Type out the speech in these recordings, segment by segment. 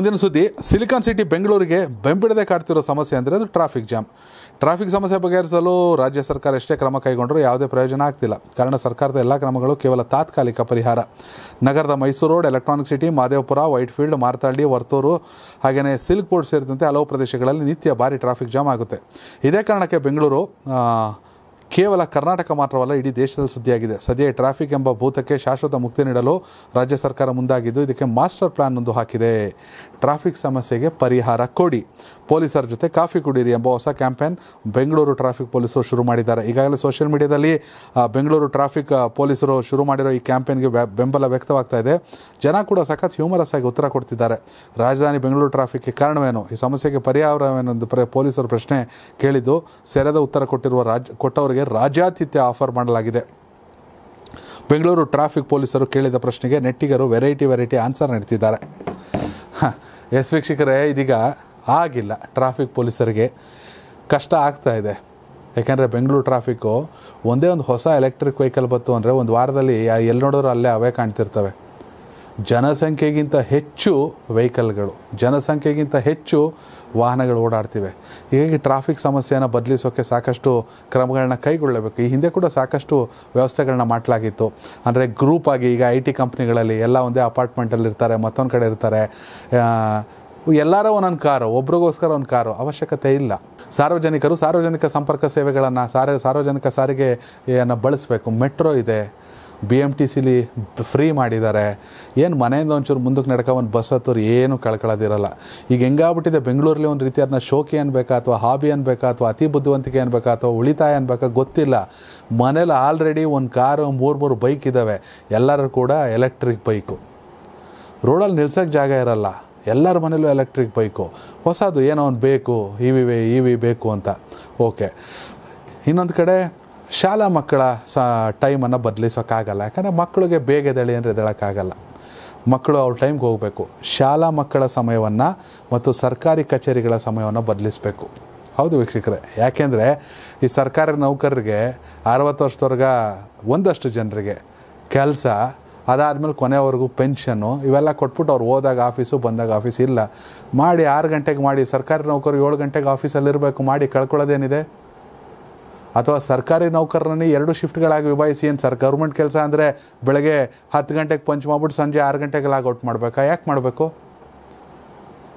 ಮುಂದಿನ ಸುದ್ದಿ silicon city ಬೆಂಗಳೂರಿಗೆ ಬೆಂಬಿಡದೆ ಕಾಡ್ತಿರೋ ಸಮಸ್ಯೆ ಅಂದರೆ ಅದು ಟ್ರಾಫಿಕ್ ಜಾಮ್ ಟ್ರಾಫಿಕ್ ಸಮಸ್ಯೆ ಬಗೆಹರಿಸಲು ರಾಜ್ಯ ಸರ್ಕಾರ ಎಷ್ಟೇ ಕ್ರಮ ಕೈಗೊಂಡರೂ ಯಾವುದೇ ಪ್ರಯೋಜನ ಆಗ್ತಿಲ್ಲ ಕಾರಣ ಸರ್ಕಾರದ ಎಲ್ಲ ಕ್ರಮಗಳು ಕೇವಲ ತಾತ್ಕಾಲಿಕ ಪರಿಹಾರ ನಗರದ Mysuru road electronic city Madevapura Whitefield Marathahalli Varthur ಹಾಗೆಯೇ ಸಿಲ್ಕ್ ಬೋರ್ಡ್ ಸೇರಿದಂತೆ ಹಲವು ಪ್ರದೇಶಗಳಲ್ಲಿ ನಿತ್ಯ ಭಾರಿ ಟ್ರಾಫಿಕ್ ಜಾಮ್ ಆಗುತ್ತೆ ಇದೇ ಕಾರಣಕ್ಕೆ ಬೆಂಗಳೂರು ಕೇವಲ ಕರ್ನಾಟಕ ಮಾತ್ರವಲ್ಲ ಇಡೀ ದೇಶದಲ್ಲಿ ಸುದ್ದಿಯಾಗಿದೆ ಸದ್ಯ ಟ್ರಾಫಿಕ್ ಎಂಬ ಭೂತಕ್ಕೆ ಶಾಶ್ವತ ಮುಕ್ತಿ ನೀಡಲು ರಾಜ್ಯ ಸರ್ಕಾರ ಮುಂದಾಗಿದ್ದು ಇದಕ್ಕೆ ಮಾಸ್ಟರ್ ಪ್ಲಾನ್ ಒಂದು ಹಾಕಿದೆ ಟ್ರಾಫಿಕ್ ಸಮಸ್ಯೆಗೆ ಪರಿಹಾರ ಕೊಡಿ ಪೊಲೀಸರ ಜೊತೆ ಕಾಫಿ ಕುಡೀರಿ ಎಂಬ ಹೊಸ ಕ್ಯಾಂಪೇನ್ ಬೆಂಗಳೂರು ಟ್ರಾಫಿಕ್ ಪೊಲೀಸರು ಶುರು ಮಾಡಿದ್ದಾರೆ ಈಗಾಗಲೇ ಸೋಷಿಯಲ್ ಮೀಡಿಯಾದಲ್ಲಿ ಬೆಂಗಳೂರು ಟ್ರಾಫಿಕ್ ಪೊಲೀಸರು ಶುರು ಮಾಡಿರೋ ಈ ಕ್ಯಾಂಪೇನ್ಗೆ ಬೆಂಬಲ ವ್ಯಕ್ತವಾಗ್ತಾ ಇದೆ ಜನ ಕೂಡ ಸಖತ್ ಹ್ಯೂಮರಸ್ ಆಗಿ ಉತ್ತರ ಕೊಡ್ತಿದ್ದಾರೆ ರಾಜಧಾನಿ ಬೆಂಗಳೂರು ಟ್ರಾಫಿಕ್ಗೆ ಕಾರಣವೇನು ಈ ಸಮಸ್ಯೆಗೆ ಪರಿಹಾರವೇನೆಂದು ಪೊಲೀಸರು ಪ್ರಶ್ನೆ ಕೇಳಿದ್ದು ಸೆರೆದ ಉತ್ತರ ಕೊಟ್ಟಿರುವ ರಾಜ್ ಕೊಟ್ಟವರಿಗೆ ಅವರಿಗೆ ಆಫರ್ ಮಾಡಲಾಗಿದೆ ಬೆಂಗಳೂರು ಟ್ರಾಫಿಕ್ ಪೊಲೀಸರು ಕೇಳಿದ ಪ್ರಶ್ನೆಗೆ ನೆಟ್ಟಿಗರು ವೆರೈಟಿ ವೆರೈಟಿ ಆನ್ಸರ್ ನೀಡ್ತಿದ್ದಾರೆ ಎಸ್ ವೀಕ್ಷಕರೇ ಇದೀಗ ಆಗಿಲ್ಲ ಟ್ರಾಫಿಕ್ ಪೊಲೀಸರಿಗೆ ಕಷ್ಟ ಆಗ್ತಾ ಇದೆ ಯಾಕೆಂದರೆ ಬೆಂಗಳೂರು ಟ್ರಾಫಿಕ್ಕು ಒಂದೇ ಒಂದು ಹೊಸ ಎಲೆಕ್ಟ್ರಿಕ್ ವೆಹಿಕಲ್ ಬಂತು ಅಂದರೆ ಒಂದು ವಾರದಲ್ಲಿ ಎಲ್ಲಿ ನೋಡಿದ್ರು ಅಲ್ಲೇ ಅವೇ ಕಾಣ್ತಿರ್ತವೆ ಜನಸಂಖ್ಯೆಗಿಂತ ಹೆಚ್ಚು ವೆಹಿಕಲ್ಗಳು ಜನಸಂಖ್ಯೆಗಿಂತ ಹೆಚ್ಚು ವಾಹನಗಳು ಓಡಾಡ್ತಿವೆ ಹೀಗಾಗಿ ಟ್ರಾಫಿಕ್ ಸಮಸ್ಯೆಯನ್ನು ಬದಲಿಸೋಕ್ಕೆ ಸಾಕಷ್ಟು ಕ್ರಮಗಳನ್ನ ಕೈಗೊಳ್ಳಬೇಕು ಈ ಹಿಂದೆ ಕೂಡ ಸಾಕಷ್ಟು ವ್ಯವಸ್ಥೆಗಳನ್ನ ಮಾಡಲಾಗಿತ್ತು ಅಂದರೆ ಗ್ರೂಪ್ ಆಗಿ ಈಗ ಐ ಟಿ ಕಂಪ್ನಿಗಳಲ್ಲಿ ಎಲ್ಲ ಒಂದೇ ಅಪಾರ್ಟ್ಮೆಂಟಲ್ಲಿರ್ತಾರೆ ಇರ್ತಾರೆ ಮತ್ತೊಂದು ಕಡೆ ಇರ್ತಾರೆ ಎಲ್ಲರೂ ಒಂದೊಂದು ಕಾರು ಒಬ್ರಿಗೋಸ್ಕರ ಒಂದು ಕಾರು ಅವಶ್ಯಕತೆ ಇಲ್ಲ ಸಾರ್ವಜನಿಕರು ಸಾರ್ವಜನಿಕ ಸಂಪರ್ಕ ಸೇವೆಗಳನ್ನು ಸಾರ ಸಾರ್ವಜನಿಕ ಸಾರಿಗೆಯನ್ನು ಬಳಸಬೇಕು ಮೆಟ್ರೋ ಇದೆ ಬಿ ಎಮ್ ಟಿ ಸಿಲಿ ಫ್ರೀ ಮಾಡಿದ್ದಾರೆ ಏನು ಮನೆಯಿಂದ ಒಂಚೂರು ಮುಂದಕ್ಕೆ ನಡ್ಕೊ ಒಂದು ಬಸ್ ಹತ್ತೋರು ಏನು ಕಳ್ಕೊಳ್ಳೋದಿರಲ್ಲ ಈಗ ಹೆಂಗಾಗ್ಬಿಟ್ಟಿದೆ ಬೆಂಗಳೂರಲ್ಲಿ ಒಂದು ರೀತಿ ಅದನ್ನ ಶೋಕಿ ಅನ್ಬೇಕಾ ಅಥವಾ ಹಾಬಿ ಅನ್ಬೇಕಾ ಅಥವಾ ಅತಿ ಬುದ್ಧಿವಂತಿಕೆ ಅನ್ಬೇಕಾ ಅಥವಾ ಉಳಿತಾಯ ಅನ್ಬೇಕಾ ಗೊತ್ತಿಲ್ಲ ಮನೇಲಿ ಆಲ್ರೆಡಿ ಒಂದು ಕಾರು ಮೂರು ಮೂರು ಬೈಕ್ ಇದ್ದಾವೆ ಎಲ್ಲರೂ ಕೂಡ ಎಲೆಕ್ಟ್ರಿಕ್ ಬೈಕು ರೋಡಲ್ಲಿ ನಿಲ್ಸೋಕ್ಕೆ ಜಾಗ ಇರಲ್ಲ ಎಲ್ಲರ ಮನೇಲೂ ಎಲೆಕ್ಟ್ರಿಕ್ ಬೈಕು ಹೊಸದು ಏನೋ ಒಂದು ಬೇಕು ಇ ವಿ ಇ ವಿ ಬೇಕು ಅಂತ ಓಕೆ ಇನ್ನೊಂದು ಕಡೆ ಶಾಲಾ ಮಕ್ಕಳ ಸ ಟೈಮನ್ನು ಬದಲಿಸೋಕ್ಕಾಗಲ್ಲ ಯಾಕಂದರೆ ಮಕ್ಕಳಿಗೆ ಬೇಗ ಎದಳಿ ಅಂದರೆ ಎದ್ದೇಳೋಕ್ಕಾಗಲ್ಲ ಮಕ್ಕಳು ಅವ್ರ ಟೈಮ್ಗೆ ಹೋಗಬೇಕು ಶಾಲಾ ಮಕ್ಕಳ ಸಮಯವನ್ನು ಮತ್ತು ಸರ್ಕಾರಿ ಕಚೇರಿಗಳ ಸಮಯವನ್ನು ಬದಲಿಸಬೇಕು ಹೌದು ವೀಕ್ಷಕರೇ ಯಾಕೆಂದರೆ ಈ ಸರ್ಕಾರಿ ನೌಕರರಿಗೆ ಅರವತ್ತು ವರ್ಷದವರೆಗ ಒಂದಷ್ಟು ಜನರಿಗೆ ಕೆಲಸ ಅದಾದಮೇಲೆ ಕೊನೆವರೆಗೂ ಪೆನ್ಷನ್ನು ಇವೆಲ್ಲ ಕೊಟ್ಬಿಟ್ಟು ಅವ್ರು ಹೋದಾಗ ಆಫೀಸು ಬಂದಾಗ ಆಫೀಸ್ ಇಲ್ಲ ಮಾಡಿ ಆರು ಗಂಟೆಗೆ ಮಾಡಿ ಸರ್ಕಾರಿ ನೌಕರು ಏಳು ಗಂಟೆಗೆ ಆಫೀಸಲ್ಲಿರಬೇಕು ಮಾಡಿ ಕಳ್ಕೊಳ್ಳೋದೇನಿದೆ ಅಥವಾ ಸರ್ಕಾರಿ ನೌಕರರನ್ನೇ ಎರಡು ಶಿಫ್ಟ್ಗಳಾಗಿ ವಿಭಾಯಿಸಿ ಏನು ಸರ್ ಗೌರ್ಮೆಂಟ್ ಕೆಲಸ ಅಂದರೆ ಬೆಳಗ್ಗೆ ಹತ್ತು ಗಂಟೆಗೆ ಪಂಚ್ ಮಾಡ್ಬಿಟ್ಟು ಸಂಜೆ ಆರು ಗಂಟೆಗೆ ಔಟ್ ಮಾಡಬೇಕಾ ಯಾಕೆ ಮಾಡಬೇಕು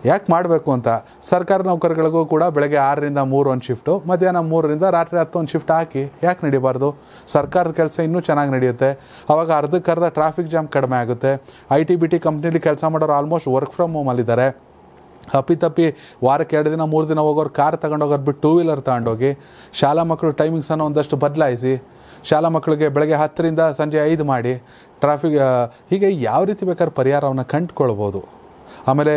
ಯಾಕೆ ಮಾಡಬೇಕು ಅಂತ ಸರ್ಕಾರಿ ನೌಕರಿಗಳಿಗೂ ಕೂಡ ಬೆಳಗ್ಗೆ ಆರರಿಂದ ಮೂರು ಒಂದು ಶಿಫ್ಟು ಮಧ್ಯಾಹ್ನ ಮೂರರಿಂದ ರಾತ್ರಿ ಒಂದು ಶಿಫ್ಟ್ ಹಾಕಿ ಯಾಕೆ ನಡಿಬಾರ್ದು ಸರ್ಕಾರದ ಕೆಲಸ ಇನ್ನೂ ಚೆನ್ನಾಗಿ ನಡೆಯುತ್ತೆ ಆವಾಗ ಅರ್ಧ ಟ್ರಾಫಿಕ್ ಜಾಮ್ ಕಡಿಮೆ ಆಗುತ್ತೆ ಐ ಟಿ ಬಿ ಟಿ ಕಂಪ್ನಿಲಿ ಕೆಲಸ ಮಾಡೋರು ಆಲ್ಮೋಸ್ಟ್ ವರ್ಕ್ ಫ್ರಮ್ ಹೋಮಲ್ಲಿದ್ದಾರೆ ಅಪ್ಪಿತಪ್ಪಿ ವಾರಕ್ಕೆ ಎರಡು ದಿನ ಮೂರು ದಿನ ಹೋಗೋರು ಕಾರ್ ತಗೊಂಡೋಗೋರು ಬಿಟ್ಟು ಟೂ ವೀಲರ್ ತಗೊಂಡೋಗಿ ಶಾಲಾ ಮಕ್ಕಳು ಟೈಮಿಂಗ್ಸನ್ನು ಒಂದಷ್ಟು ಬದಲಾಯಿಸಿ ಶಾಲಾ ಮಕ್ಕಳಿಗೆ ಬೆಳಗ್ಗೆ ಹತ್ತರಿಂದ ಸಂಜೆ ಐದು ಮಾಡಿ ಟ್ರಾಫಿಕ್ ಹೀಗೆ ಯಾವ ರೀತಿ ಬೇಕಾದ್ರೆ ಪರಿಹಾರವನ್ನು ಕಂಡುಕೊಳ್ಬೋದು ಆಮೇಲೆ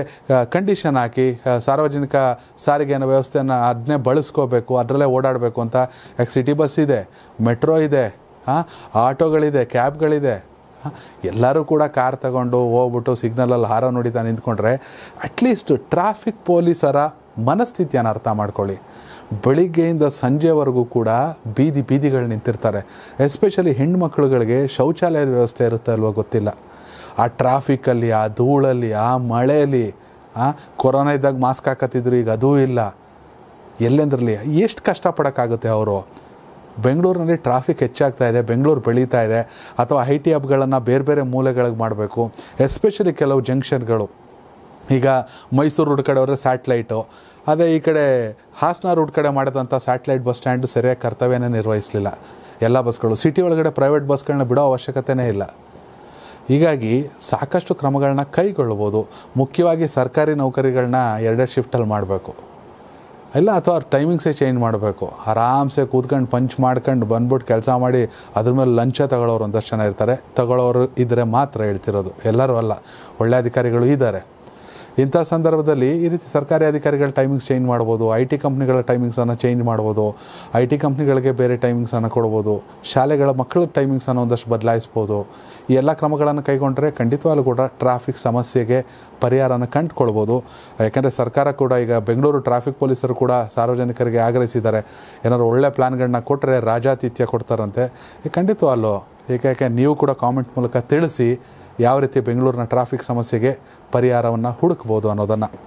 ಕಂಡೀಷನ್ ಹಾಕಿ ಸಾರ್ವಜನಿಕ ಸಾರಿಗೆಯನ್ನು ವ್ಯವಸ್ಥೆಯನ್ನು ಅದನ್ನೇ ಬಳಸ್ಕೋಬೇಕು ಅದರಲ್ಲೇ ಓಡಾಡಬೇಕು ಅಂತ ಯಾಕೆ ಸಿಟಿ ಬಸ್ ಇದೆ ಮೆಟ್ರೋ ಇದೆ ಹಾಂ ಆಟೋಗಳಿದೆ ಕ್ಯಾಬ್ಗಳಿದೆ ಎಲ್ಲರೂ ಕೂಡ ಕಾರ್ ತಗೊಂಡು ಹೋಗ್ಬಿಟ್ಟು ಸಿಗ್ನಲಲ್ಲಿ ಹಾರ ನೋಡಿತಾ ನಿಂತ್ಕೊಂಡ್ರೆ ಅಟ್ಲೀಸ್ಟ್ ಟ್ರಾಫಿಕ್ ಪೊಲೀಸರ ಮನಸ್ಥಿತಿಯನ್ನು ಅರ್ಥ ಮಾಡ್ಕೊಳ್ಳಿ ಬೆಳಿಗ್ಗೆಯಿಂದ ಸಂಜೆವರೆಗೂ ಕೂಡ ಬೀದಿ ಬೀದಿಗಳು ನಿಂತಿರ್ತಾರೆ ಎಸ್ಪೆಷಲಿ ಹೆಣ್ಣು ಶೌಚಾಲಯದ ವ್ಯವಸ್ಥೆ ಇರುತ್ತೆ ಅಲ್ವೋ ಗೊತ್ತಿಲ್ಲ ಆ ಟ್ರಾಫಿಕ್ಕಲ್ಲಿ ಆ ಧೂಳಲ್ಲಿ ಆ ಮಳೆಯಲ್ಲಿ ಆ ಕೊರೋನಾ ಇದ್ದಾಗ ಮಾಸ್ಕ್ ಹಾಕತ್ತಿದ್ರು ಈಗ ಅದೂ ಇಲ್ಲ ಎಲ್ಲೆಂದ್ರಲ್ಲಿ ಎಷ್ಟು ಕಷ್ಟಪಡೋಕ್ಕಾಗುತ್ತೆ ಅವರು ಬೆಂಗಳೂರಿನಲ್ಲಿ ಟ್ರಾಫಿಕ್ ಹೆಚ್ಚಾಗ್ತಾ ಇದೆ ಬೆಂಗಳೂರು ಬೆಳೀತಾ ಇದೆ ಅಥವಾ ಐ ಟಿ ಹಬ್ಗಳನ್ನು ಬೇರೆ ಬೇರೆ ಮೂಲೆಗಳಿಗೆ ಮಾಡಬೇಕು ಎಸ್ಪೆಷಲಿ ಕೆಲವು ಜಂಕ್ಷನ್ಗಳು ಈಗ ಮೈಸೂರು ರೋಡ್ ಕಡೆ ಹೋದರೆ ಸ್ಯಾಟ್ಲೈಟು ಅದೇ ಈ ಕಡೆ ಹಾಸನ ರೋಡ್ ಕಡೆ ಮಾಡಿದಂಥ ಸ್ಯಾಟ್ಲೈಟ್ ಬಸ್ ಸ್ಟ್ಯಾಂಡು ಸರಿಯಾಗಿ ಕರ್ತವ್ಯನೇ ನಿರ್ವಹಿಸಲಿಲ್ಲ ಎಲ್ಲ ಬಸ್ಗಳು ಸಿಟಿ ಒಳಗಡೆ ಪ್ರೈವೇಟ್ ಬಸ್ಗಳನ್ನ ಬಿಡೋ ಅವಶ್ಯಕತೆಯೇ ಇಲ್ಲ ಹೀಗಾಗಿ ಸಾಕಷ್ಟು ಕ್ರಮಗಳನ್ನ ಕೈಗೊಳ್ಳಬಹುದು ಮುಖ್ಯವಾಗಿ ಸರ್ಕಾರಿ ನೌಕರಿಗಳನ್ನ ಎರಡೆರಡು ಶಿಫ್ಟಲ್ಲಿ ಮಾಡಬೇಕು ಇಲ್ಲ ಅಥವಾ ಟೈಮಿಂಗ್ಸೇ ಚೇಂಜ್ ಮಾಡಬೇಕು ಆರಾಮ್ಸೆ ಕೂತ್ಕೊಂಡು ಪಂಚ್ ಮಾಡ್ಕೊಂಡು ಬಂದ್ಬಿಟ್ಟು ಕೆಲಸ ಮಾಡಿ ಅದ್ರ ಮೇಲೆ ಲಂಚ ತಗೊಳ್ಳೋರು ಒಂದಷ್ಟು ಜನ ಇರ್ತಾರೆ ತಗೊಳ್ಳೋರು ಇದ್ದರೆ ಮಾತ್ರ ಹೇಳ್ತಿರೋದು ಎಲ್ಲರೂ ಅಲ್ಲ ಒಳ್ಳೆ ಅಧಿಕಾರಿಗಳು ಇದ್ದಾರೆ ಇಂಥ ಸಂದರ್ಭದಲ್ಲಿ ಈ ರೀತಿ ಸರ್ಕಾರಿ ಅಧಿಕಾರಿಗಳ ಟೈಮಿಂಗ್ಸ್ ಚೇಂಜ್ ಮಾಡ್ಬೋದು ಐ ಟಿ ಕಂಪ್ನಿಗಳ ಟೈಮಿಂಗ್ಸನ್ನು ಚೇಂಜ್ ಮಾಡ್ಬೋದು ಐ ಟಿ ಕಂಪ್ನಿಗಳಿಗೆ ಬೇರೆ ಟೈಮಿಂಗ್ಸನ್ನು ಕೊಡ್ಬೋದು ಶಾಲೆಗಳ ಮಕ್ಕಳ ಟೈಮಿಂಗ್ಸನ್ನು ಒಂದಷ್ಟು ಬದಲಾಯಿಸ್ಬೋದು ಈ ಎಲ್ಲ ಕ್ರಮಗಳನ್ನು ಕೈಗೊಂಡರೆ ಖಂಡಿತವಾಗ್ಲೂ ಕೂಡ ಟ್ರಾಫಿಕ್ ಸಮಸ್ಯೆಗೆ ಪರಿಹಾರನ ಕಂಡುಕೊಳ್ಬೋದು ಯಾಕೆಂದರೆ ಸರ್ಕಾರ ಕೂಡ ಈಗ ಬೆಂಗಳೂರು ಟ್ರಾಫಿಕ್ ಪೊಲೀಸರು ಕೂಡ ಸಾರ್ವಜನಿಕರಿಗೆ ಆಗ್ರಹಿಸಿದ್ದಾರೆ ಏನಾದ್ರು ಒಳ್ಳೆ ಪ್ಲ್ಯಾನ್ಗಳನ್ನ ಕೊಟ್ಟರೆ ರಾಜಾತಿಥ್ಯ ಕೊಡ್ತಾರಂತೆ ಖಂಡಿತವಾಗ್ಲೂ ಏಕೆ ನೀವು ಕೂಡ ಕಾಮೆಂಟ್ ಮೂಲಕ ತಿಳಿಸಿ ಯಾವ ರೀತಿ ಬೆಂಗಳೂರಿನ ಟ್ರಾಫಿಕ್ ಸಮಸ್ಯೆಗೆ ಪರಿಹಾರವನ್ನು ಹುಡುಕ್ಬೋದು ಅನ್ನೋದನ್ನು